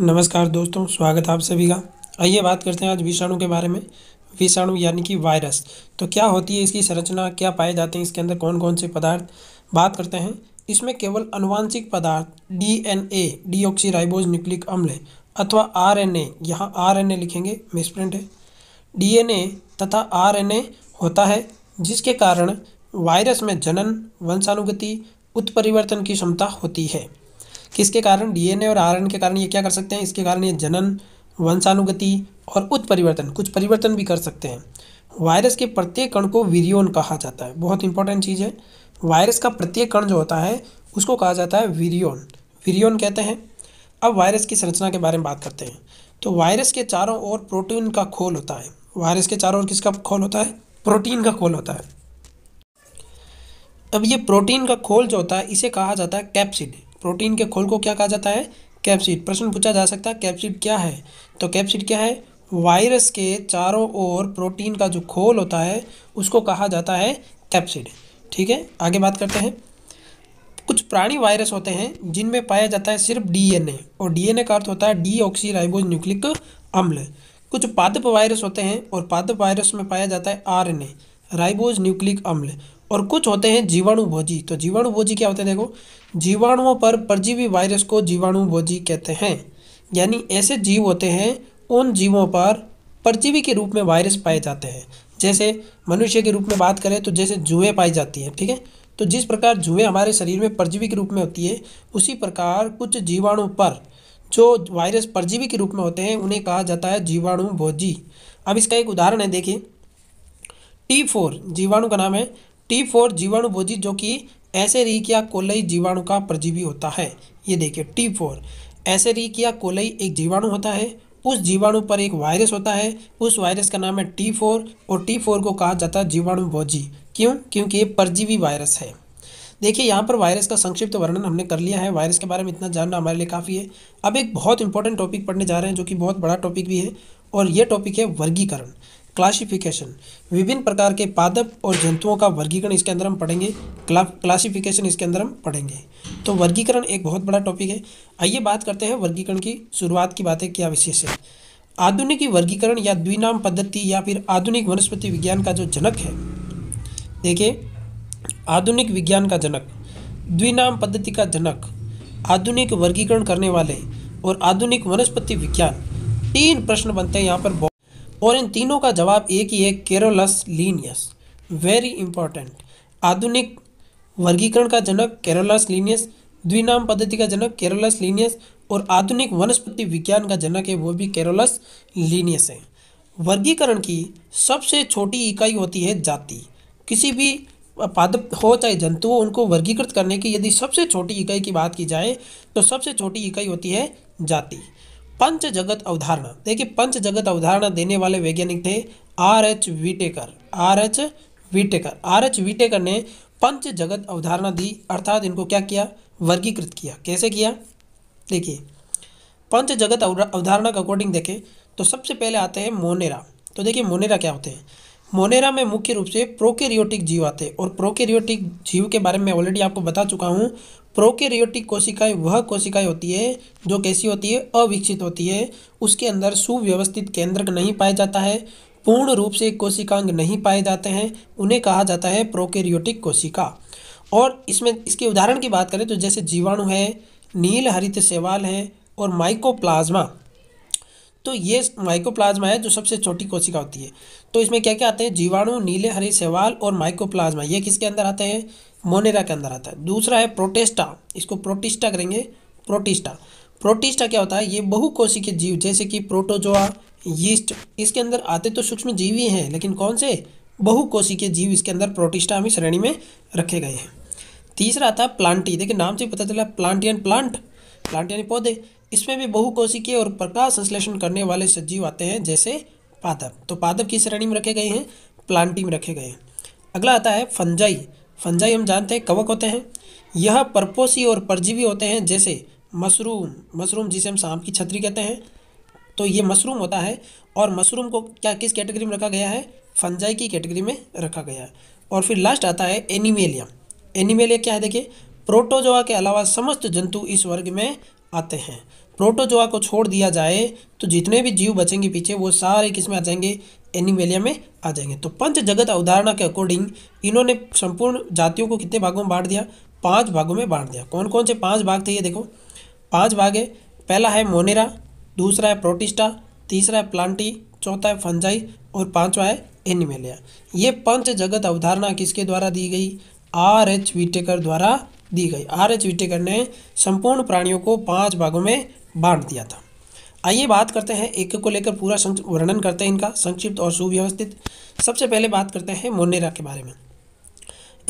नमस्कार दोस्तों स्वागत आप सभी का आइए बात करते हैं आज विषाणु के बारे में विषाणु यानी कि वायरस तो क्या होती है इसकी संरचना क्या पाए जाते हैं इसके अंदर कौन कौन से पदार्थ बात करते हैं इसमें केवल अनुवांशिक पदार्थ डीएनए डीऑक्सीराइबोज न्यूक्लिक अम्ल अथवा आरएनए यहाँ आरएनए लिखेंगे मिसप्रिंट है डीएनए तथा आरएनए होता है जिसके कारण वायरस में जनन वंशानुगति उत्परिवर्तन की क्षमता होती है किसके कारण डीएनए और आरएनए के कारण ये क्या कर सकते हैं इसके कारण ये जनन वंशानुगति और उत्परिवर्तन कुछ परिवर्तन भी कर सकते हैं वायरस के प्रत्येक कण को विरियोन कहा जाता है बहुत इंपॉर्टेंट चीज़ है वायरस का प्रत्येक कण जो होता है उसको कहा जाता है वीरियोन वीरियोन कहते हैं अब वायरस की संरचना के बारे में बात करते हैं तो वायरस के चारों ओर प्रोटीन का खोल होता है वायरस के चारों ओर किसका खोल होता है प्रोटीन का खोल होता है अब ये प्रोटीन का खोल जो होता है इसे कहा जाता है कैप्सिड प्रोटीन के खोल को क्या कहा जाता है कैप्सिड प्रश्न पूछा जा सकता है कैप्सिड क्या है तो कैप्सिड क्या है वायरस के चारों ओर प्रोटीन का जो खोल होता है उसको कहा जाता है कैप्सिड ठीक है आगे बात करते हैं कुछ प्राणी वायरस होते हैं जिनमें पाया जाता है सिर्फ डीएनए और डीएनए का अर्थ होता है डी राइबोज न्यूक्लिक अम्ल कुछ पादप वायरस होते हैं और पादप वायरस में पाया जाता है आरएनए राइबोज न्यूक्लिक अम्ल और कुछ होते हैं जीवाणु भोजी तो जीवाणु भोजी क्या होते हैं देखो जीवाणुओं पर परजीवी वायरस को भोजी कहते हैं यानी ऐसे जीव होते हैं उन जीवों पर परजीवी के रूप में वायरस पाए जाते हैं जैसे मनुष्य के रूप में बात करें तो जैसे जुएँ पाई जाती हैं ठीक है थीके? तो जिस प्रकार जुएँ हमारे शरीर में परजीवी के रूप में होती है उसी प्रकार कुछ जीवाणु पर जो वायरस परजीवी के रूप में होते हैं उन्हें कहा जाता है जीवाणु भोजी अब इसका एक उदाहरण है देखिए टी फोर जीवाणु का नाम है टी फोर जीवाणु भोजी जो कि ऐसे या कोलई जीवाणु का परजीवी होता है ये देखिए टी फोर ऐसे या कोलई एक जीवाणु होता है उस जीवाणु पर एक वायरस होता है उस वायरस का नाम है टी फोर और टी फोर को कहा जाता है जीवाणु भोजी क्यों क्योंकि ये परजीवी वायरस है देखिए यहाँ पर वायरस का संक्षिप्त वर्णन हमने कर लिया है वायरस के बारे में इतना जानना हमारे लिए काफ़ी है अब एक बहुत इंपॉर्टेंट टॉपिक पढ़ने जा रहे हैं जो कि बहुत बड़ा टॉपिक भी है और ये टॉपिक है वर्गीकरण क्लासिफिकेशन विभिन्न प्रकार के पादप और जंतुओं का वर्गीकरण इसके अंदर हम पढ़ेंगे क्लासिफिकेशन इसके अंदर हम पढ़ेंगे तो वर्गीकरण एक बहुत बड़ा टॉपिक है आइए बात करते हैं वर्गीकरण की शुरुआत की बात है क्या विशेष है आधुनिक वर्गीकरण या द्विनाम पद्धति या फिर आधुनिक वनस्पति विज्ञान का जो जनक है देखिए आधुनिक विज्ञान का जनक द्विनाम पद्धति का जनक आधुनिक वर्गीकरण करने वाले और आधुनिक वनस्पति विज्ञान तीन प्रश्न बनते हैं यहाँ पर और इन तीनों का जवाब एक ही है केरोलस लीनियस वेरी इंपॉर्टेंट आधुनिक वर्गीकरण का जनक केरोलस लीनियस द्विनाम पद्धति का जनक केरोलस लीनियस और आधुनिक वनस्पति विज्ञान का जनक है वो भी केरोलस लीनियस है वर्गीकरण की सबसे छोटी इकाई होती है जाति किसी भी पादप हो चाहे जंतु हो उनको वर्गीकृत करने की यदि सबसे छोटी इकाई की बात की जाए तो सबसे छोटी इकाई होती है जाति पंच जगत अवधारणा देखिए पंच जगत अवधारणा देने वाले वैज्ञानिक थे R H Whittaker R H Whittaker R H Whittaker ने पंच जगत अवधारणा दी अर्थात इनको क्या किया वर्गीकृत किया कैसे किया देखिए पंच जगत अवधारणा के अकॉर्डिंग देखें तो सबसे पहले आते हैं मोनेरा तो देखिए मोनेरा क्या होते हैं मोनेरा में मुख्य रूप से प्रोकेरियोटिक जीव आते हैं और प्रोकेरियोटिक जीव के बारे में ऑलरेडी आपको बता चुका हूँ प्रोकेरियोटिक कोशिकाएं वह कोशिकाएं होती है जो कैसी होती है अविकसित होती है उसके अंदर सुव्यवस्थित केंद्रक नहीं पाया जाता है पूर्ण रूप से कोशिकांग नहीं पाए जाते हैं उन्हें कहा जाता है प्रोकेरियोटिक कोशिका और इसमें इसके उदाहरण की बात करें तो जैसे जीवाणु है नील हरित सेवाल है और माइकोप्लाज्मा तो ये माइकोप्लाज्मा है जो सबसे छोटी कोशिका होती है तो इसमें क्या क्या आते हैं जीवाणु नीले हरे सेवाल और माइकोप्लाज्मा ये किसके अंदर आते हैं मोनेरा के अंदर आता है दूसरा है प्रोटेस्टा इसको प्रोटिस्टा करेंगे प्रोटिस्टा प्रोटिस्टा क्या होता है ये के जीव जैसे कि प्रोटोजोआ यीस्ट इसके अंदर आते तो सूक्ष्म जीव ही हैं लेकिन कौन से के जीव इसके अंदर प्रोटिस्टा हम श्रेणी में रखे गए हैं तीसरा आता है प्लांटी देखिए नाम से पता चला प्लांटियन प्लांट प्लांटियन यानी पौधे इसमें भी बहुकोशिकीय और प्रकाश संश्लेषण करने वाले सजीव आते हैं जैसे पादप तो पादप की श्रेणी में रखे गए हैं प्लांटी में रखे गए हैं अगला आता है फंजाई फंजाई हम जानते हैं कवक होते हैं यह परपोसी और परजीवी होते हैं जैसे मशरूम मशरूम जिसे हम सांप की छतरी कहते हैं तो ये मशरूम होता है और मशरूम को क्या किस कैटेगरी में रखा गया है फंजाई की कैटेगरी में रखा गया है और फिर लास्ट आता है एनिमेलिया एनिमेलिया क्या है देखिए प्रोटोजोआ के अलावा समस्त जंतु इस वर्ग में आते हैं प्रोटोजोआ को छोड़ दिया जाए तो जितने भी जीव बचेंगे पीछे वो सारे किस में आ जाएंगे एनिमेलिया में आ जाएंगे तो पंच जगत अवधारणा के अकॉर्डिंग इन्होंने संपूर्ण जातियों को कितने भागों में बांट दिया पांच भागों में बांट दिया कौन कौन से पांच भाग थे ये देखो पांच भाग है पहला है मोनेरा दूसरा है प्रोटिस्टा तीसरा है प्लांटी चौथा है फंजाई और पाँचवा है एनिमेलिया ये पंच जगत अवधारणा किसके द्वारा दी गई आर एच विटेकर द्वारा दी गई आर एच विटेकर ने संपूर्ण प्राणियों को पाँच भागों में बांट दिया था आइए बात करते हैं एक को लेकर पूरा वर्णन करते हैं इनका संक्षिप्त और सुव्यवस्थित सबसे पहले बात करते हैं मोनेरा के बारे में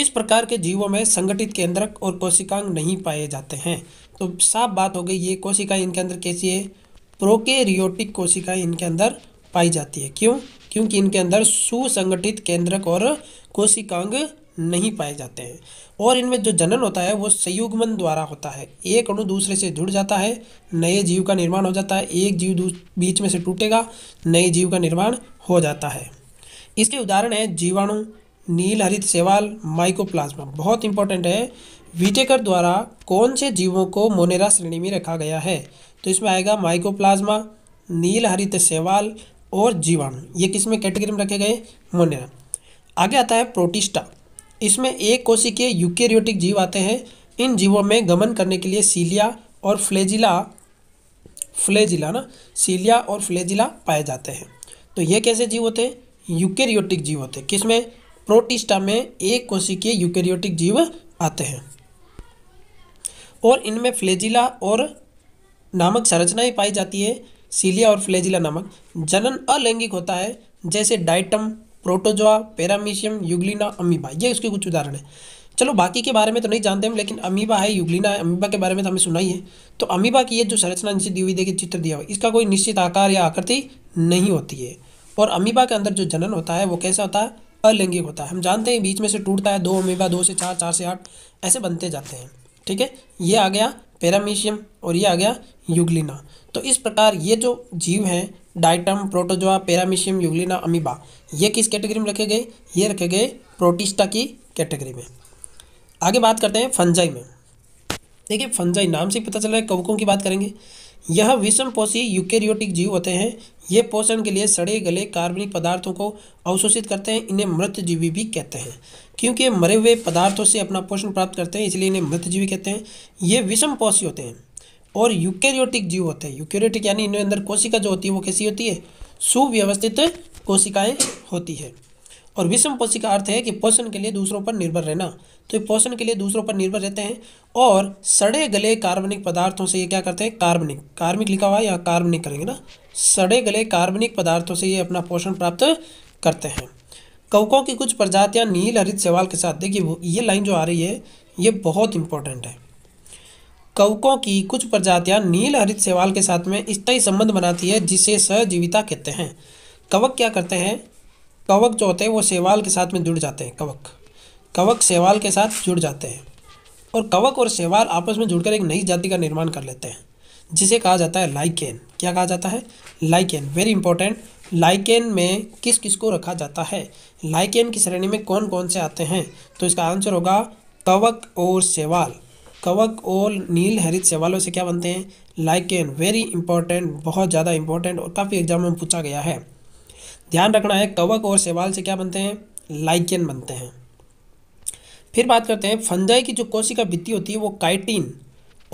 इस प्रकार के जीवों में संगठित केंद्रक और कोशिकांग नहीं पाए जाते हैं तो साफ बात हो गई ये कोशिकाएं इनके अंदर कैसी है प्रोकेरियोटिक कोशिकाएं इनके अंदर पाई जाती है क्यों क्योंकि इनके अंदर सुसंगठित केंद्रक और कोशिकांग नहीं पाए जाते हैं और इनमें जो जनन होता है वो संयुग्मन द्वारा होता है एक अणु दूसरे से जुड़ जाता है नए जीव का निर्माण हो जाता है एक जीव बीच में से टूटेगा नए जीव का निर्माण हो जाता है इसके उदाहरण है जीवाणु नील हरित सेवाल माइकोप्लाज्मा बहुत इंपॉर्टेंट है वीटेकर द्वारा कौन से जीवों को मोनेरा श्रेणी में रखा गया है तो इसमें आएगा माइकोप्लाज्मा नील हरित सेवाल और जीवाणु ये किस में कैटेगरी में रखे गए मोनेरा आगे आता है प्रोटिस्टा इसमें एक कोशिकीय यूकेरियोटिक जीव आते हैं इन जीवों में गमन करने के लिए सीलिया और फ्लेजिला फ्लेजिला ना सीलिया और फ्लेजिला पाए जाते हैं तो ये कैसे जीव होते हैं यूकेरियोटिक जीव होते हैं किसमें प्रोटिस्टा में एक कोशिकीय यूकेरियोटिक जीव आते हैं और इनमें फ्लेजिला और नामक संरचना पाई जाती है सीलिया और फ्लेजिला नामक जनन अलैंगिक होता है जैसे diatom protozoa paramecium euglena amoeba ये उसके कुछ उदाहरण है चलो बाकी के बारे में तो नहीं जानते हम लेकिन अमीबा है युगलिना है अमीबा के बारे में तो हमें सुना ही है तो अमीबा की ये जो संरचना निश्चित दी हुई देखिए चित्र दिया हुआ इसका कोई निश्चित आकार या आकृति नहीं होती है और अमीबा के अंदर जो जनन होता है वो कैसा होता है अलैंगिक होता है हम जानते हैं बीच में से टूटता है दो अमीबा दो से चार चार से आठ ऐसे बनते जाते हैं ठीक है ये आ गया पैरामीशियम और ये आ गया युगलिना तो इस प्रकार ये जो जीव हैं diatom protozoa paramecium euglena amoeba ये किस कैटेगरी में रखे गए ये रखे गए प्रोटिस्टा की कैटेगरी में आगे बात करते हैं फंजाई में देखिए फंजाई नाम से पता चल रहा है कवकों की बात करेंगे यह विषम पोषी यूकेरियोटिक जीव होते हैं ये पोषण के लिए सड़े गले कार्बनिक पदार्थों को अवशोषित करते हैं इन्हें जीवी भी कहते हैं क्योंकि मरे हुए पदार्थों से अपना पोषण प्राप्त करते हैं इसलिए इन्हें जीवी कहते हैं ये विषम पोषी होते हैं और यूकेरियोटिक जीव होते हैं यूकेरियोटिक यानी इनके अंदर कोशिका जो होती है वो कैसी होती है सुव्यवस्थित कोशिकाएं होती है और विषम पोषिका अर्थ है कि पोषण के लिए दूसरों पर निर्भर रहना तो ये पोषण के लिए दूसरों पर निर्भर रहते हैं और सड़े गले कार्बनिक पदार्थों से ये क्या करते हैं कार्बनिक कार्बनिक लिखा हुआ है या कार्बनिक करेंगे ना सड़े गले कार्बनिक पदार्थों से ये अपना पोषण प्राप्त करते हैं कवकों की कुछ प्रजातियाँ नील हरित सेवाल के साथ देखिए ये लाइन जो आ रही है ये बहुत इंपॉर्टेंट है कवकों की कुछ प्रजातियां नील हरित सेवाल के साथ में स्थायी संबंध बनाती है जिसे सहजीविता कहते हैं कवक क्या करते हैं कवक जो होते हैं वो सेवाल के साथ में जुड़ जाते हैं कवक कवक सेवाल के साथ जुड़ जाते हैं और कवक और सेवाल आपस में जुड़कर एक नई जाति का निर्माण कर लेते हैं जिसे कहा जाता है लाइकेन क्या कहा जाता है लाइकेन वेरी इंपॉर्टेंट लाइकेन में किस किस को रखा जाता है लाइकेन की श्रेणी में कौन कौन से आते हैं तो इसका आंसर होगा कवक और सेवाल कवक और नील हरित सेवालों से क्या बनते हैं लाइकेन वेरी इंपॉर्टेंट बहुत ज़्यादा इंपॉर्टेंट और काफ़ी एग्जाम में पूछा गया है ध्यान रखना है कवक और सेवाल से क्या बनते हैं लाइकेन बनते हैं फिर बात करते हैं फंजाई की जो कोशिका भित्ति होती है वो काइटिन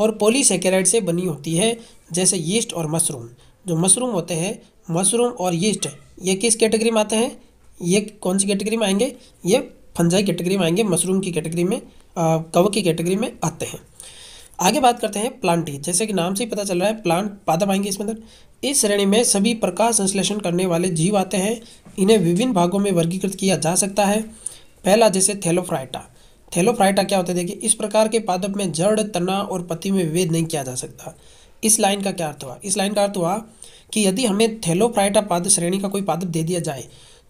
और पोलीसेकेराइड से बनी होती है जैसे यीस्ट और मशरूम जो मशरूम होते हैं मशरूम और यीस्ट ये किस कैटेगरी में आते हैं ये कौन सी कैटेगरी में आएंगे ये फंजाई कैटेगरी में आएंगे मशरूम की कैटेगरी में कव की कैटेगरी में आते हैं आगे बात करते हैं प्लांटी जैसे कि नाम से ही पता चल रहा है प्लांट पादप आएंगे इसमें अंदर इस श्रेणी में सभी प्रकाश संश्लेषण करने वाले जीव आते हैं इन्हें विभिन्न भागों में वर्गीकृत किया जा सकता है पहला जैसे थैलोफ्राइटा थैलोफ्राइटा क्या होता है देखिए इस प्रकार के पादप में जड़ तना और पति में विभेद नहीं किया जा सकता इस लाइन का क्या अर्थ हुआ इस लाइन का अर्थ हुआ कि यदि हमें थैलोफ्राइटा पाद श्रेणी का कोई पादप दे दिया जाए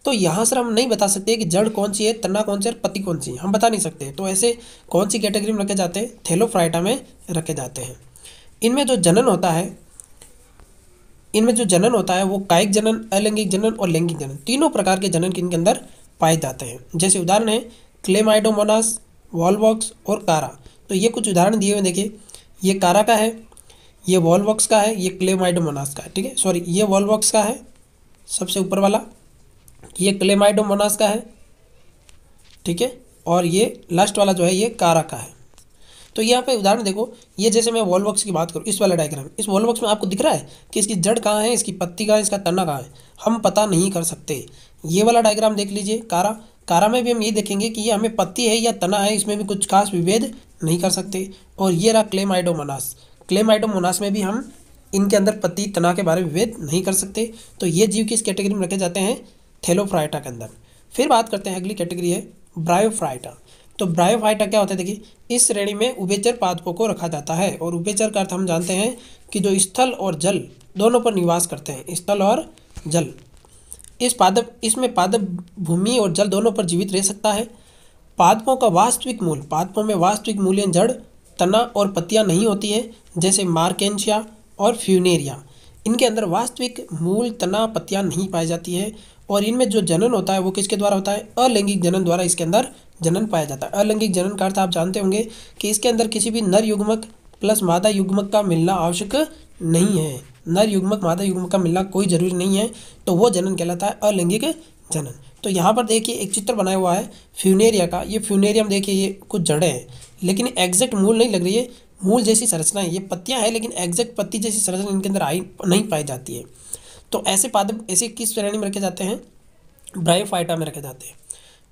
तो यहाँ सर हम नहीं बता सकते कि जड़ कौन सी है तना कौन सी और पत्ती कौन सी है हम बता नहीं सकते तो ऐसे कौन सी कैटेगरी में रखे जाते हैं थेलोफ्राइटा में रखे जाते हैं इनमें जो जनन होता है इनमें जो जनन होता है वो कायिक जनन अलैंगिक जनन और लैंगिक जनन तीनों प्रकार के जनन इनके अंदर पाए जाते हैं जैसे उदाहरण है क्लेमाइडोमोनास वॉलवॉक्स और कारा तो ये कुछ उदाहरण दिए हुए देखिए ये कारा का है ये वॉलवॉक्स का है ये क्लेमाइडोमोनास का है ठीक है सॉरी ये वॉलवॉक्स का है सबसे ऊपर वाला ये क्लेमाइडोमोनास का है ठीक है और ये लास्ट वाला जो है ये कारा का है तो यहाँ पे उदाहरण देखो ये जैसे मैं वॉलबॉक्स की बात करूँ इस वाला डायग्राम इस वॉलबॉक्स में आपको दिख रहा है कि इसकी जड़ कहाँ है इसकी पत्ती कहाँ है इसका तना कहाँ है हम पता नहीं कर सकते ये वाला डायग्राम देख लीजिए कारा कारा में भी हम ये देखेंगे कि ये हमें पत्ती है या तना है इसमें भी कुछ खास विभेद नहीं कर सकते और ये रहा क्लेमाइडोमोनास क्लेमाइडोमोनास में भी हम इनके अंदर पत्ती तना के बारे में विभेद नहीं कर सकते तो ये जीव किस कैटेगरी में रखे जाते हैं थेलोफ्राइटा के अंदर फिर बात करते हैं अगली कैटेगरी है ब्रायोफ्राइटा तो ब्रायोफाइटा क्या होता है देखिए इस श्रेणी में उभेचर पादपों को रखा जाता है और उभेचर का अर्थ हम जानते हैं कि जो स्थल और जल दोनों पर निवास करते हैं स्थल और जल इस पादप इसमें पादप भूमि और जल दोनों पर जीवित रह सकता है पादपों का वास्तविक मूल पादपों में वास्तविक मूल्य जड़ तना और पत्तियाँ नहीं होती है जैसे मार्केंशिया और फ्यूनेरिया इनके अंदर वास्तविक मूल तना पत्तियाँ नहीं पाई जाती है और इनमें जो जनन होता है वो किसके द्वारा होता है अलैंगिक जनन द्वारा इसके अंदर जनन पाया जाता है अलैंगिक जनन का अर्थ आप जानते होंगे कि इसके अंदर किसी भी नर युग्मक प्लस मादा युग्मक का मिलना आवश्यक नहीं है नर युग्मक मादा युग्मक का मिलना कोई जरूरी नहीं है तो वो जनन कहलाता है अलैंगिक जनन तो यहाँ पर देखिए एक चित्र बनाया हुआ है फ्यूनेरिया का ये फ्यूनेरियम देखिए ये कुछ जड़ें हैं लेकिन एग्जैक्ट मूल नहीं लग रही है मूल जैसी संरचना है ये पत्तियाँ हैं लेकिन एग्जैक्ट पत्ती जैसी संरचना इनके अंदर आई नहीं पाई जाती है तो ऐसे पादप ऐसे किस श्रेणी में रखे जाते हैं ब्रायोफाइटा में रखे जाते हैं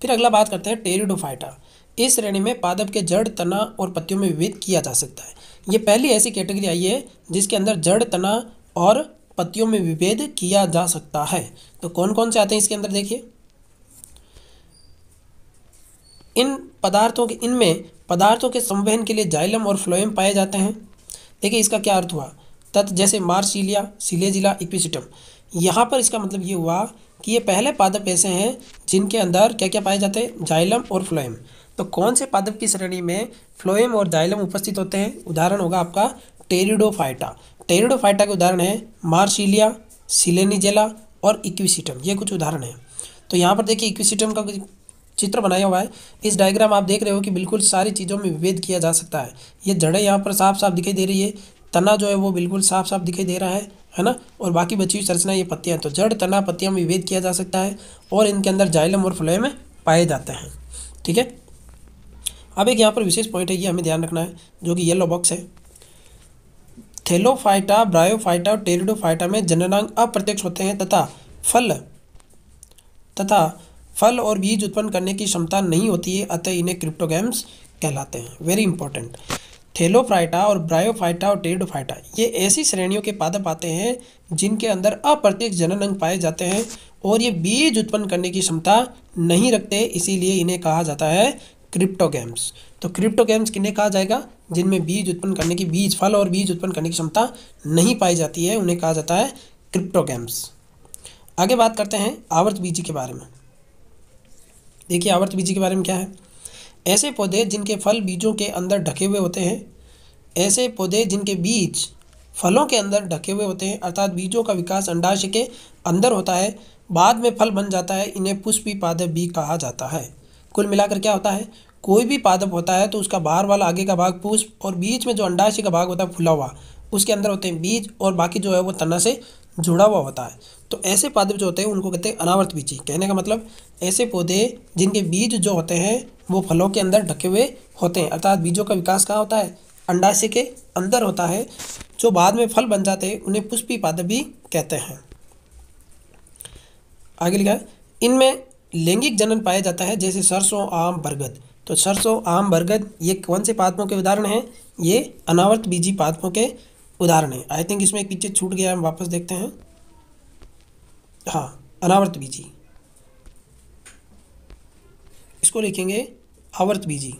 फिर अगला बात करते हैं टेरिडोफाइटा इस श्रेणी में पादप के जड़ तना और पत्तियों में विभेद किया जा सकता है ये पहली ऐसी कैटेगरी आई है जिसके अंदर जड़ तना और पत्तियों में विभेद किया जा सकता है तो कौन कौन से आते हैं इसके अंदर देखिए इन पदार्थों के इनमें पदार्थों के संवहन के लिए जाइलम और फ्लोएम पाए जाते हैं देखिए इसका क्या अर्थ हुआ तत् जैसे मार्सिलिया सिलेजिला इक्विसिटम यहाँ पर इसका मतलब ये हुआ कि ये पहले पादप ऐसे हैं जिनके अंदर क्या क्या पाए जाते हैं जाइलम और फ्लोएम तो कौन से पादप की श्रेणी में फ्लोएम और जाइलम उपस्थित होते हैं उदाहरण होगा आपका टेरिडोफाइटा टेरिडोफाइटा के उदाहरण है मार्सिलिया सिलेनिजेला और इक्विसिटम ये कुछ उदाहरण है तो यहाँ पर देखिए इक्विसिटम का चित्र बनाया हुआ है इस डायग्राम आप देख रहे हो कि बिल्कुल सारी चीज़ों में विभेद किया जा सकता है ये जड़ें यहाँ पर साफ साफ दिखाई दे रही है तना जो है वो बिल्कुल साफ साफ दिखाई दे रहा है है ना और बाकी बची हुई संरचना ये पत्तियाँ तो जड़ तना पत्तियाँ में विभेद किया जा सकता है और इनके अंदर जाइलम और फ्लोएम पाए जाते हैं ठीक है अब एक यहाँ पर विशेष पॉइंट है ये हमें ध्यान रखना है जो कि येलो बॉक्स है थेलोफाइटा ब्रायोफाइटा और टेरिडोफाइटा में जननांग अप्रत्यक्ष होते हैं तथा फल तथा फल और बीज उत्पन्न करने की क्षमता नहीं होती है अतः इन्हें क्रिप्टोगैम्स कहलाते हैं वेरी इंपॉर्टेंट थेलोफ्राइटा और ब्रायोफाइटा और टेडोफाइटा ये ऐसी श्रेणियों के पादप आते हैं जिनके अंदर अप्रत्यक्ष जनन अंग पाए जाते हैं और ये बीज उत्पन्न करने की क्षमता नहीं रखते इसीलिए इन्हें कहा जाता है क्रिप्टोगेम्स तो क्रिप्टोगेम्स किन्हें कहा जाएगा जिनमें बीज उत्पन्न करने की बीज फल और बीज उत्पन्न करने की क्षमता नहीं पाई जाती है उन्हें कहा जाता है क्रिप्टोगेम्स आगे बात करते हैं आवर्त बीजी के बारे में देखिए आवर्त बीजी के बारे में क्या है ऐसे पौधे जिनके फल बीजों के अंदर ढके हुए होते हैं ऐसे पौधे जिनके बीज फलों के अंदर ढके हुए होते हैं अर्थात बीजों का विकास अंडाशय के अंदर होता है बाद में फल बन जाता है इन्हें पुष्पी पादप भी कहा जाता है कुल मिलाकर क्या होता है कोई भी पादप होता है तो उसका बाहर वाला आगे का भाग पुष्प और बीच में जो अंडाशय का भाग होता है फुला हुआ उसके अंदर होते हैं बीज और बाकी जो है वो तना से जुड़ा हुआ होता है तो ऐसे पौधे जो होते हैं उनको कहते हैं अनावर्त बीजी कहने का मतलब ऐसे पौधे जिनके बीज जो होते हैं वो फलों के अंदर ढके हुए होते हैं अर्थात बीजों का विकास कहाँ होता है अंडाशय के अंदर होता है जो बाद में फल बन जाते हैं उन्हें पुष्पी पादप भी कहते हैं आगे लिखा है इनमें लैंगिक जनन पाया जाता है जैसे सरसों आम बरगद तो सरसों आम बरगद ये कौन से पादपों के उदाहरण हैं ये अनावर्त बीजी पादपों के उदाहरण हैं आई थिंक इसमें एक पीछे छूट गया हम वापस देखते हैं हाँ अनावर्त बीजी इसको लिखेंगे आवर्त बीजी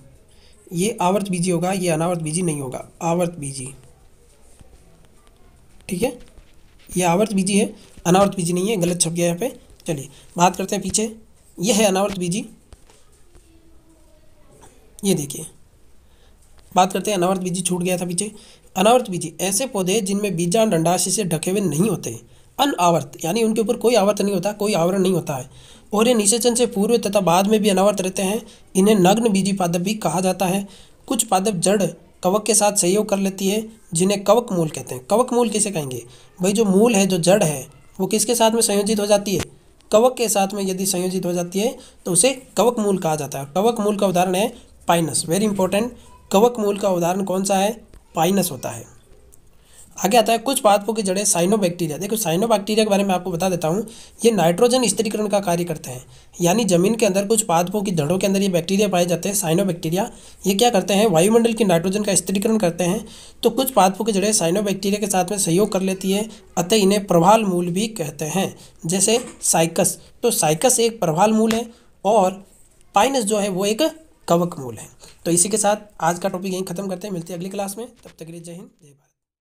ये आवर्त बीजी होगा ये अनावर्त बीजी नहीं होगा आवर्त बीजी ठीक है ये आवर्त बीजी है अनावर्त बीजी नहीं है गलत छप गया यहाँ पे चलिए बात करते हैं पीछे ये है अनावर्त बीजी ये देखिए बात करते हैं अनावर्त बीजी छूट गया था पीछे अनावर्त बीजी ऐसे पौधे जिनमें बीजा डंडाशी से ढके हुए नहीं होते अनावर्त यानी उनके ऊपर कोई आवर्त नहीं होता कोई आवरण नहीं होता है और ये निषेचन से पूर्व तथा बाद में भी अनावर्त रहते हैं इन्हें नग्न बीजी पादप भी कहा जाता है कुछ पादप जड़ कवक के साथ सहयोग कर लेती है जिन्हें कवक मूल कहते हैं कवक मूल किसे कहेंगे भाई जो मूल है जो जड़ है वो किसके साथ में संयोजित हो जाती है कवक के साथ में यदि संयोजित हो जाती है तो उसे कवक मूल कहा जाता है कवक मूल का उदाहरण है पाइनस वेरी इंपॉर्टेंट कवक मूल का उदाहरण कौन सा है पाइनस होता है आगे आता है कुछ पादपों की जड़ें साइनोबैक्टीरिया देखो साइनोबैक्टीरिया के बारे में आपको बता देता हूँ ये नाइट्रोजन स्त्रीकरण का कार्य करते हैं यानी जमीन के अंदर कुछ पादपों की जड़ों के अंदर ये बैक्टीरिया पाए जाते हैं साइनोबैक्टीरिया ये क्या करते हैं वायुमंडल की नाइट्रोजन का स्त्रीकरण करते हैं तो कुछ पादपों की जड़ें बैक्टीरिया के साथ में सहयोग कर लेती है अतः इन्हें प्रभाल मूल भी कहते हैं जैसे साइकस तो साइकस एक प्रभाल मूल है और पाइनस जो है वो एक कवक मूल है तो इसी के साथ आज का टॉपिक यहीं खत्म करते हैं मिलते हैं अगली क्लास में तब तक के लिए जय हिंद जय भारत